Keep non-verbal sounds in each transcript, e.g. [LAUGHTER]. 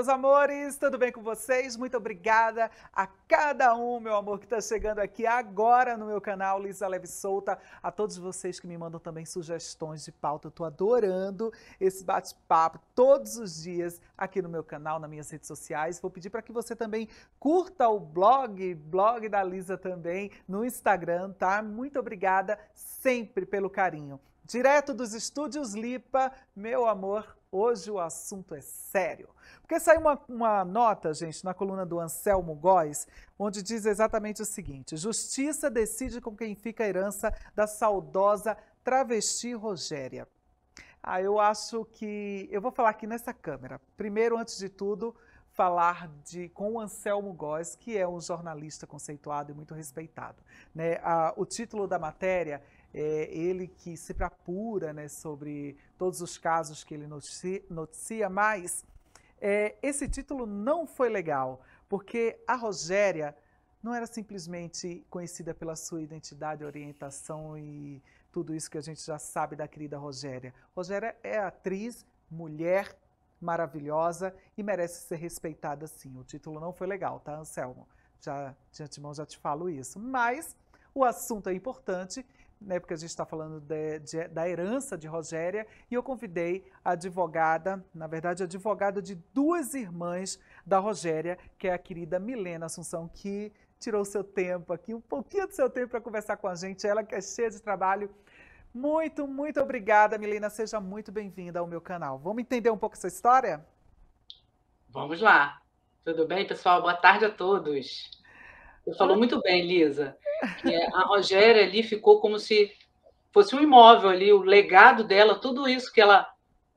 meus amores, tudo bem com vocês? Muito obrigada a cada um, meu amor, que está chegando aqui agora no meu canal Lisa Leve Solta, a todos vocês que me mandam também sugestões de pauta. Eu estou adorando esse bate-papo todos os dias aqui no meu canal, nas minhas redes sociais. Vou pedir para que você também curta o blog, blog da Lisa também, no Instagram, tá? Muito obrigada sempre pelo carinho. Direto dos estúdios Lipa, meu amor, Hoje o assunto é sério. Porque saiu uma, uma nota, gente, na coluna do Anselmo Góes, onde diz exatamente o seguinte: Justiça decide com quem fica a herança da saudosa travesti Rogéria. Ah, eu acho que. Eu vou falar aqui nessa câmera. Primeiro, antes de tudo, falar de, com o Anselmo Góes, que é um jornalista conceituado e muito respeitado. Né? Ah, o título da matéria é ele que se apura né, sobre todos os casos que ele noticia, noticia mas é, esse título não foi legal, porque a Rogéria não era simplesmente conhecida pela sua identidade, orientação e tudo isso que a gente já sabe da querida Rogéria. Rogéria é atriz, mulher maravilhosa e merece ser respeitada sim. O título não foi legal, tá, Anselmo? Já de antemão já te falo isso. Mas o assunto é importante né, porque a gente está falando de, de, da herança de Rogéria, e eu convidei a advogada, na verdade, a advogada de duas irmãs da Rogéria, que é a querida Milena Assunção, que tirou seu tempo aqui, um pouquinho do seu tempo para conversar com a gente, ela que é cheia de trabalho. Muito, muito obrigada, Milena, seja muito bem-vinda ao meu canal. Vamos entender um pouco essa história? Vamos lá. Tudo bem, pessoal? Boa tarde a todos. Você falou muito bem, Lisa. [LAUGHS] É, a Rogéria ali ficou como se fosse um imóvel ali, o legado dela, tudo isso que ela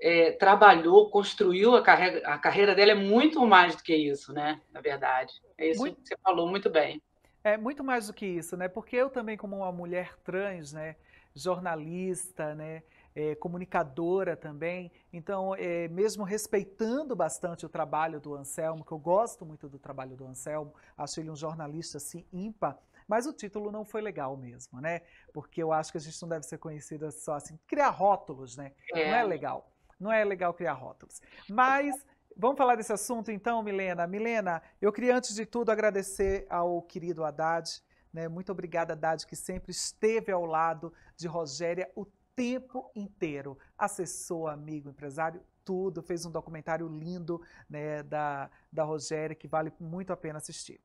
é, trabalhou, construiu a carreira, a carreira dela é muito mais do que isso, né? Na verdade. É isso muito... que você falou muito bem. É muito mais do que isso, né? Porque eu também, como uma mulher trans, né? Jornalista, né? é, comunicadora também. Então, é, mesmo respeitando bastante o trabalho do Anselmo, que eu gosto muito do trabalho do Anselmo, acho ele um jornalista assim ímpar, mas o título não foi legal mesmo, né? Porque eu acho que a gente não deve ser conhecida só assim. Criar rótulos, né? É. Não é legal. Não é legal criar rótulos. Mas. Vamos falar desse assunto então, Milena. Milena, eu queria antes de tudo agradecer ao querido Haddad, né? muito obrigada, Haddad, que sempre esteve ao lado de Rogéria o tempo inteiro. acessou amigo, empresário, tudo. Fez um documentário lindo né, da, da Rogéria, que vale muito a pena assistir.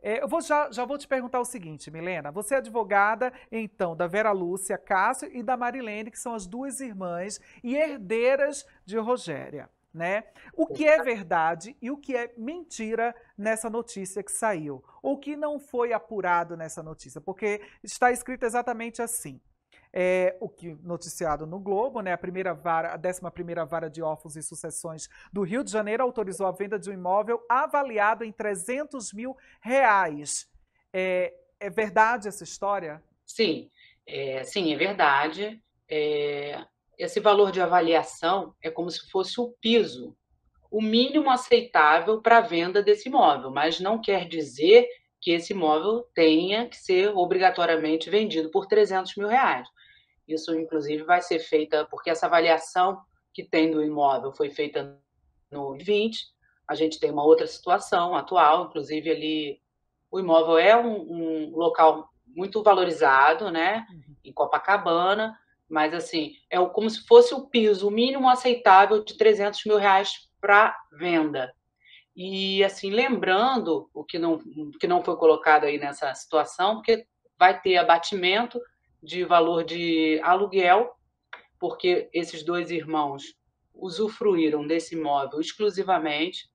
É, eu vou já, já vou te perguntar o seguinte, Milena. Você é advogada, então, da Vera Lúcia Cássio e da Marilene, que são as duas irmãs e herdeiras de Rogéria. Né? O que é verdade e o que é mentira nessa notícia que saiu? Ou que não foi apurado nessa notícia? Porque está escrito exatamente assim é, o que noticiado no Globo, né? A primeira vara, a 11 primeira vara de órfãos e sucessões do Rio de Janeiro autorizou a venda de um imóvel avaliado em 300 mil reais. É, é verdade essa história? Sim, é, sim, é verdade. É, esse valor de avaliação é como se fosse o piso, o mínimo aceitável para a venda desse imóvel, mas não quer dizer que esse imóvel tenha que ser obrigatoriamente vendido por 300 mil reais. Isso, inclusive, vai ser feita porque essa avaliação que tem do imóvel foi feita no 20. A gente tem uma outra situação atual, inclusive ali o imóvel é um, um local muito valorizado, né, uhum. em Copacabana, mas assim é como se fosse o piso mínimo aceitável de 300 mil reais para venda. E, assim, lembrando o que não, que não foi colocado aí nessa situação, porque vai ter abatimento de valor de aluguel, porque esses dois irmãos usufruíram desse imóvel exclusivamente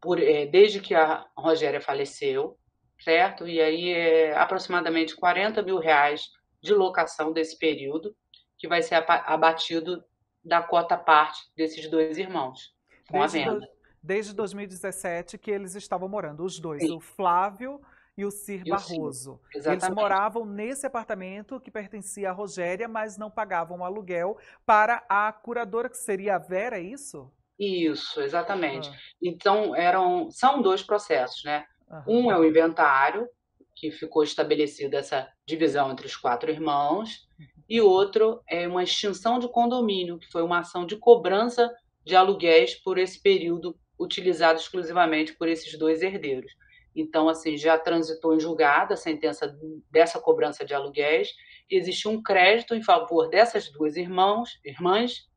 por, é, desde que a Rogéria faleceu, certo? E aí é aproximadamente 40 mil reais de locação desse período que vai ser abatido da cota parte desses dois irmãos com a venda desde 2017 que eles estavam morando, os dois, Sim. o Flávio e o Cir e Barroso. O eles moravam nesse apartamento que pertencia a Rogéria, mas não pagavam aluguel para a curadora, que seria a Vera, é isso? Isso, exatamente. Uhum. Então, eram, são dois processos, né? Uhum. Um é o inventário, que ficou estabelecida essa divisão entre os quatro irmãos, uhum. e outro é uma extinção de condomínio, que foi uma ação de cobrança de aluguéis por esse período utilizado exclusivamente por esses dois herdeiros. Então, assim, já transitou em julgada a sentença dessa cobrança de aluguéis Existe um crédito em favor dessas duas irmãos, irmãs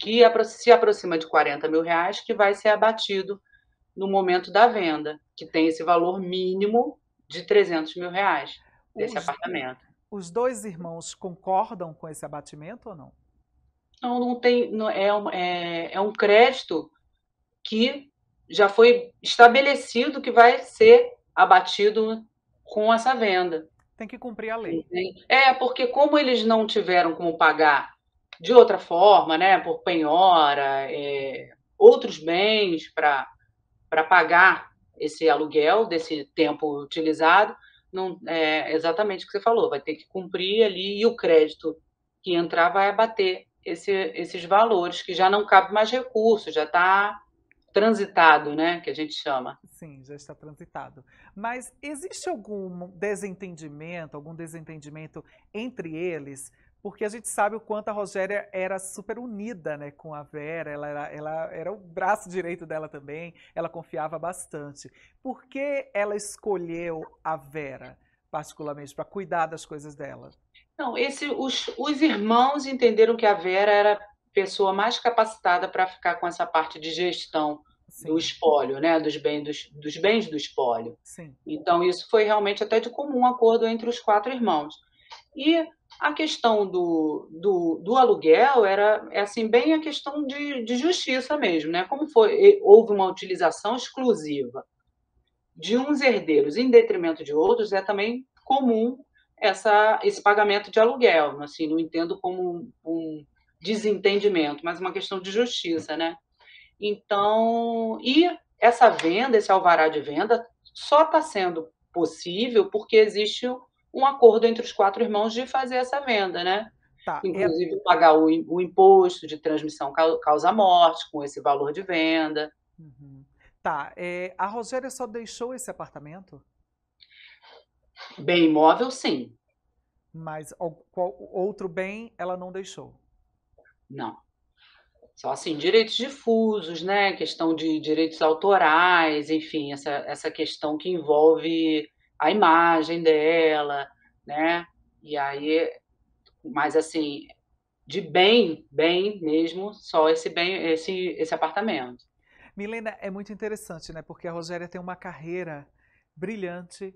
que se aproxima de 40 mil reais, que vai ser abatido no momento da venda, que tem esse valor mínimo de 300 mil reais desse os, apartamento. Os dois irmãos concordam com esse abatimento ou não? Não, não tem. Não, é, é, é um crédito que já foi estabelecido que vai ser abatido com essa venda. Tem que cumprir a lei. É, porque como eles não tiveram como pagar de outra forma, né, por penhora, é, outros bens para pagar esse aluguel desse tempo utilizado, não é exatamente o que você falou, vai ter que cumprir ali e o crédito que entrar vai abater esse, esses valores, que já não cabe mais recurso, já está transitado, né, que a gente chama. Sim, já está transitado. Mas existe algum desentendimento, algum desentendimento entre eles? Porque a gente sabe o quanto a Rogéria era super unida né, com a Vera, ela era, ela era o braço direito dela também, ela confiava bastante. Por que ela escolheu a Vera, particularmente, para cuidar das coisas dela? Não, esse, os, os irmãos entenderam que a Vera era pessoa mais capacitada para ficar com essa parte de gestão Sim. do espólio, né? Dos bens, dos, dos bens do espólio. Sim. Então, isso foi realmente até de comum acordo entre os quatro irmãos. E a questão do, do, do aluguel era é assim bem a questão de, de justiça mesmo, né? Como foi, houve uma utilização exclusiva de uns herdeiros em detrimento de outros, é também comum essa, esse pagamento de aluguel. Assim, não entendo como um, um desentendimento, mas uma questão de justiça, né? Então, e essa venda, esse alvará de venda, só está sendo possível porque existe um acordo entre os quatro irmãos de fazer essa venda, né? Tá, Inclusive é... pagar o, o, imposto de transmissão causa-morte com esse valor de venda. Uhum. Tá. É, a Rogéria só deixou esse apartamento? Bem imóvel, sim. Mas qual, outro bem ela não deixou? Não. Só assim, direitos difusos, né? Questão de direitos autorais, enfim, essa, essa questão que envolve a imagem dela, né? E aí, mas assim, de bem, bem mesmo, só esse bem, esse, esse apartamento. Milena, é muito interessante, né? Porque a Rogéria tem uma carreira brilhante,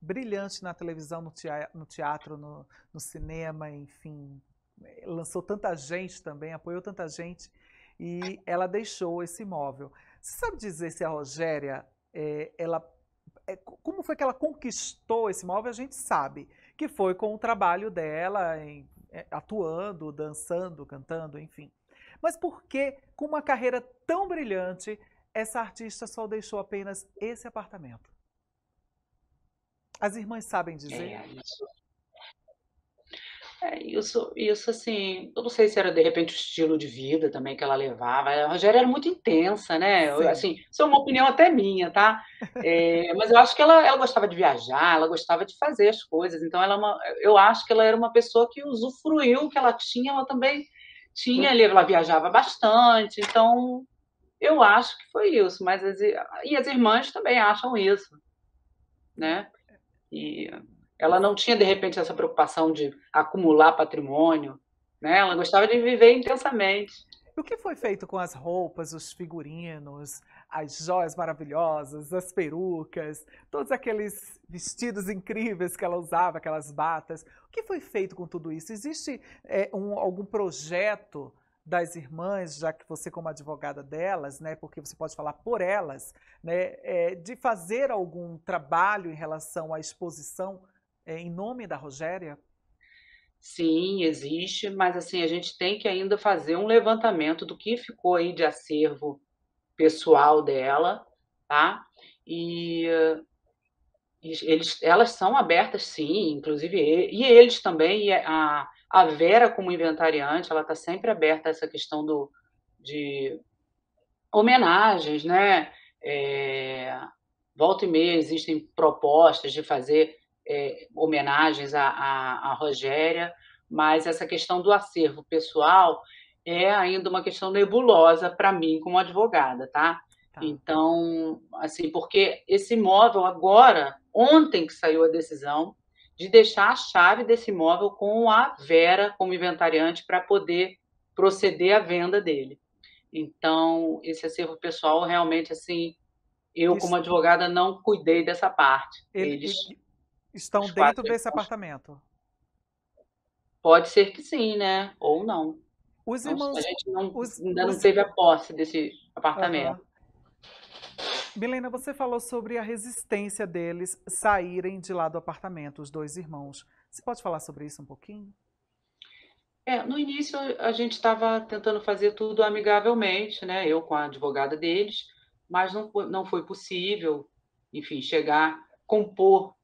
brilhante na televisão, no, teatro, no, no cinema, enfim, lançou tanta gente também, apoiou tanta gente, e ela deixou esse imóvel. Você sabe dizer se a Rogéria, é, ela, é, como foi que ela conquistou esse imóvel? A gente sabe que foi com o trabalho dela, em, é, atuando, dançando, cantando, enfim. Mas por que, com uma carreira tão brilhante, essa artista só deixou apenas esse apartamento? As irmãs sabem dizer? É, é, isso, isso assim, eu não sei se era de repente o estilo de vida também que ela levava. A Rogéria era muito intensa, né? Eu, assim, isso é uma opinião até minha, tá? [LAUGHS] É, mas eu acho que ela, ela gostava de viajar, ela gostava de fazer as coisas. Então, ela é uma, eu acho que ela era uma pessoa que usufruiu o que ela tinha, ela também tinha ali, ela viajava bastante. Então, eu acho que foi isso. Mas as, e as irmãs também acham isso, né? E ela não tinha, de repente, essa preocupação de acumular patrimônio. Né? Ela gostava de viver intensamente. E o que foi feito com as roupas, os figurinos, as joias maravilhosas, as perucas, todos aqueles vestidos incríveis que ela usava, aquelas batas? O que foi feito com tudo isso? Existe é, um, algum projeto das irmãs, já que você como advogada delas, né, porque você pode falar por elas, né, é, de fazer algum trabalho em relação à exposição é, em nome da Roséria? Sim, existe, mas assim a gente tem que ainda fazer um levantamento do que ficou aí de acervo pessoal dela, tá? E, e eles, elas são abertas, sim, inclusive e eles também. E a, a Vera como inventariante, ela está sempre aberta a essa questão do de homenagens, né? É, volta e meia existem propostas de fazer é, homenagens à, à, à Rogéria, mas essa questão do acervo pessoal é ainda uma questão nebulosa para mim como advogada, tá? tá? Então, assim, porque esse imóvel agora, ontem que saiu a decisão de deixar a chave desse imóvel com a Vera como inventariante para poder proceder à venda dele. Então, esse acervo pessoal realmente assim, eu Isso. como advogada não cuidei dessa parte. Ele, Eles estão dentro desse irmãos. apartamento. Pode ser que sim, né? Ou não. Os irmãos. a gente não, os, ainda os... não teve a posse desse apartamento. Uhum. Milena, você falou sobre a resistência deles saírem de lá do apartamento, os dois irmãos. Você pode falar sobre isso um pouquinho? É, no início a gente estava tentando fazer tudo amigavelmente, né? Eu com a advogada deles, mas não, não foi possível, enfim, chegar, compor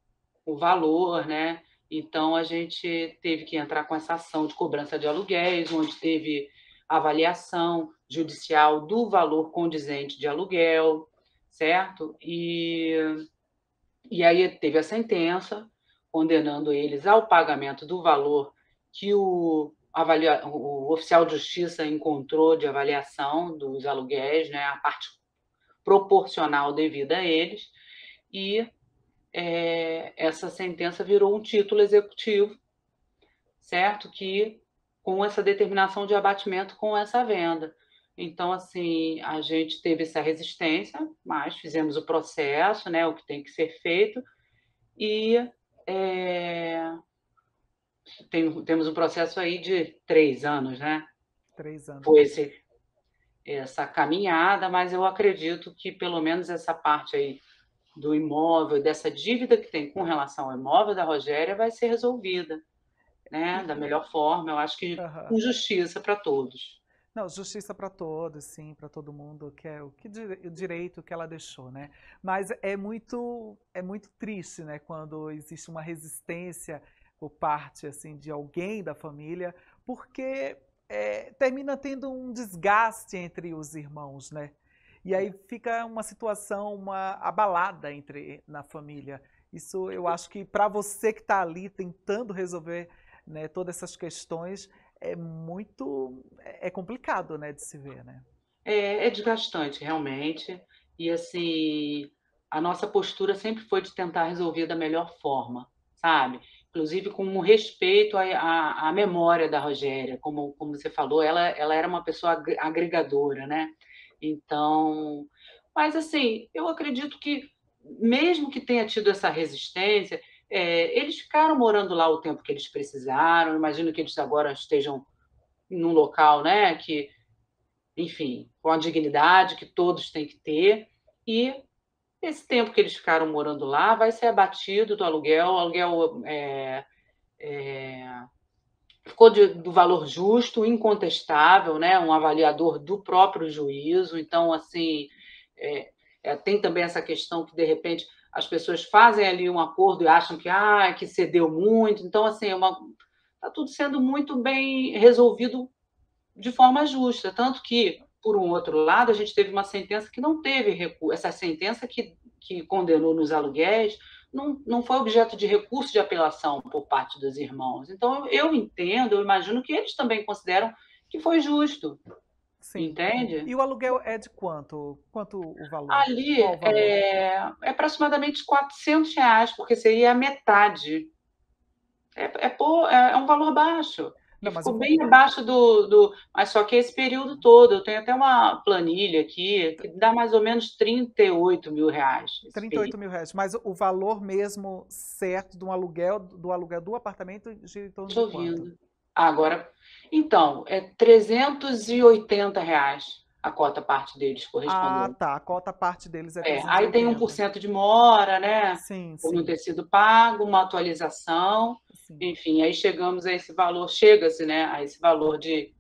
o valor, né? Então a gente teve que entrar com essa ação de cobrança de aluguéis, onde teve avaliação judicial do valor condizente de aluguel, certo? E, e aí teve a sentença condenando eles ao pagamento do valor que o, avalia, o oficial de justiça encontrou de avaliação dos aluguéis, né? A parte proporcional devida a eles e é, essa sentença virou um título executivo, certo? Que com essa determinação de abatimento com essa venda. Então, assim, a gente teve essa resistência, mas fizemos o processo, né, o que tem que ser feito, e é, tem, temos um processo aí de três anos, né? Três anos. Foi esse, essa caminhada, mas eu acredito que pelo menos essa parte aí do imóvel, dessa dívida que tem com relação ao imóvel da Rogéria vai ser resolvida, né? Uhum. Da melhor forma, eu acho que uhum. com justiça para todos. Não, justiça para todos, sim, para todo mundo, que é o que o direito que ela deixou, né? Mas é muito é muito triste, né, quando existe uma resistência por parte assim de alguém da família, porque é, termina tendo um desgaste entre os irmãos, né? E aí fica uma situação, uma abalada entre na família. Isso eu acho que para você que está ali tentando resolver né, todas essas questões é muito é complicado, né, de se ver, né? É, é desgastante realmente. E assim a nossa postura sempre foi de tentar resolver da melhor forma, sabe? Inclusive com um respeito à, à, à memória da Rogéria, como, como você falou, ela, ela era uma pessoa agregadora, né? Então, mas assim, eu acredito que mesmo que tenha tido essa resistência, é, eles ficaram morando lá o tempo que eles precisaram. Imagino que eles agora estejam num local, né, que, enfim, com a dignidade que todos têm que ter. E esse tempo que eles ficaram morando lá vai ser abatido do aluguel. O aluguel é, é, ficou de, do valor justo, incontestável, né? um avaliador do próprio juízo. Então, assim, é, é, tem também essa questão que, de repente, as pessoas fazem ali um acordo e acham que, ah, que cedeu muito. Então, assim, está é tudo sendo muito bem resolvido de forma justa. Tanto que, por um outro lado, a gente teve uma sentença que não teve recurso. Essa sentença que, que condenou nos aluguéis não, não foi objeto de recurso de apelação por parte dos irmãos. Então, eu, entendo, eu imagino que eles também consideram que foi justo. Sim. Entende? E o aluguel é de quanto? Quanto o valor? Ali o valor? É, é aproximadamente 400 reais, porque seria a metade. É, é, por, é, é um valor baixo. Não, ficou eu... bem abaixo do, do. Mas só que esse período todo, eu tenho até uma planilha aqui, que dá mais ou menos 38 mil reais. 38 período. mil reais, mas o valor mesmo certo do aluguel do aluguel do apartamento gira em torno Estou de. Estou agora. Então, é 380 reais a cota parte deles correspondeu Ah, tá. A cota parte deles é. é aí tem 1% de mora, né? Sim, Por sim. não ter sido pago, uma atualização. Sim. Enfim, aí chegamos a esse valor, chega-se, né? A esse valor de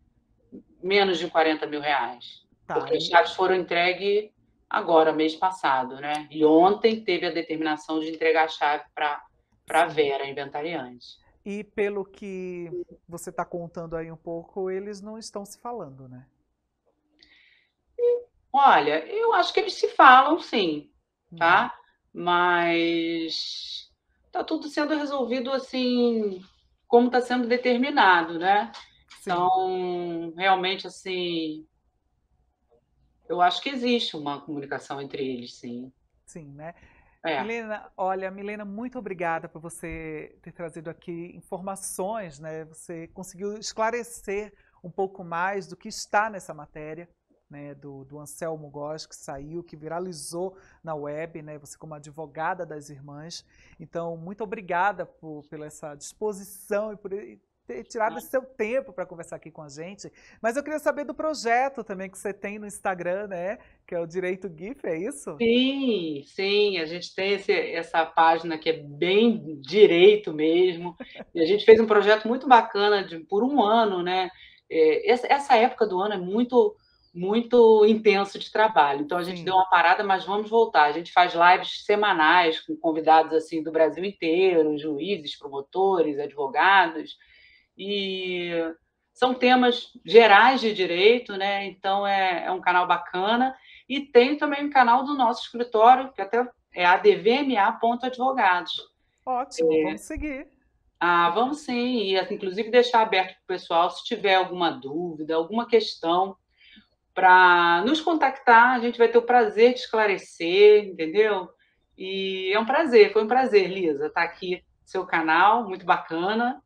menos de 40 mil reais. Tá, porque as chaves foram entregues agora, mês passado, né? E ontem teve a determinação de entregar a chave para a Vera, inventariante. E pelo que você está contando aí um pouco, eles não estão se falando, né? olha, eu acho que eles se falam, sim, tá? Uhum. Mas tá tudo sendo resolvido assim, como está sendo determinado, né? Sim. Então, realmente, assim, eu acho que existe uma comunicação entre eles, sim. Sim, né? É. Milena, olha, Milena, muito obrigada por você ter trazido aqui informações, né? Você conseguiu esclarecer um pouco mais do que está nessa matéria né, do, do Anselmo Góes, que saiu, que viralizou na web, né, você como advogada das irmãs. Então, muito obrigada por, pela essa disposição e por ter tirado seu tempo para conversar aqui com a gente. Mas eu queria saber do projeto também que você tem no Instagram, né? Que é o Direito GIF, é isso? Sim, sim. A gente tem esse, essa página que é bem direito mesmo. [LAUGHS] E a gente fez um projeto muito bacana de, por um ano, né? É, essa, essa época do ano é muito muito intenso de trabalho. Então a gente Sim. deu uma parada, mas vamos voltar. A gente faz lives semanais com convidados assim do Brasil inteiro, juízes, promotores, advogados, e são temas gerais de direito, né? Então é, é um canal bacana. E tem também um canal do nosso escritório, que até é advma.advogados. Ótimo, é... vamos seguir. Ah, vamos sim, e inclusive deixar aberto para o pessoal, se tiver alguma dúvida, alguma questão, para nos contactar. A gente vai ter o prazer de esclarecer, entendeu? E é um prazer, foi um prazer, Lisa, estar tá aqui no seu canal, muito bacana,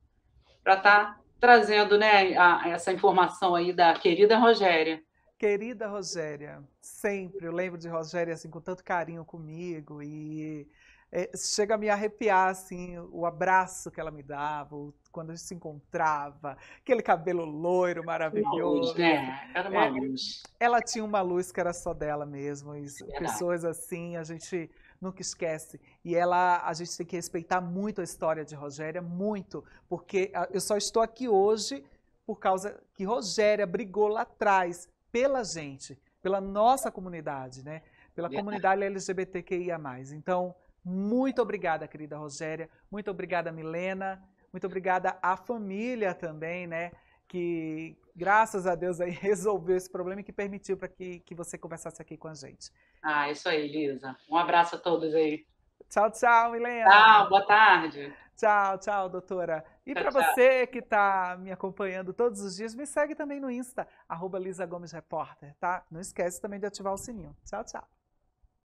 para estar tá trazendo né, a, essa informação aí da querida Rogéria. Querida Rogéria, sempre eu lembro de Rogéria assim, com tanto carinho comigo e é, chega a me arrepiar, assim, o abraço que ela me dava, o, quando a gente se encontrava, aquele cabelo loiro maravilhoso. Uma luz, né? Era uma é, luz. Ela tinha uma luz que era só dela mesmo. E pessoas assim, a gente nunca esquece. E ela, a gente tem que respeitar muito a história de Rogéria, muito, porque ah, eu só estou aqui hoje por causa que Rogéria brigou lá atrás pela gente, pela nossa comunidade, né? Pela comunidade LGBTQIA+. Então, muito obrigada, querida Roséria. Muito obrigada, Milena. Muito obrigada à família também, né? Que graças a Deus aí [LAUGHS] resolveu esse problema e que permitiu para que, que você conversasse aqui com a gente. Ah, isso aí, Lisa. Um abraço a todos aí. Tchau, tchau, Milena. Tchau, boa tarde. Tchau, tchau, doutora. E para você que está me acompanhando todos os dias, me segue também no Insta, arroba Lisa Gomes Repórter, tá? Não esquece também de ativar o sininho. Tchau, tchau.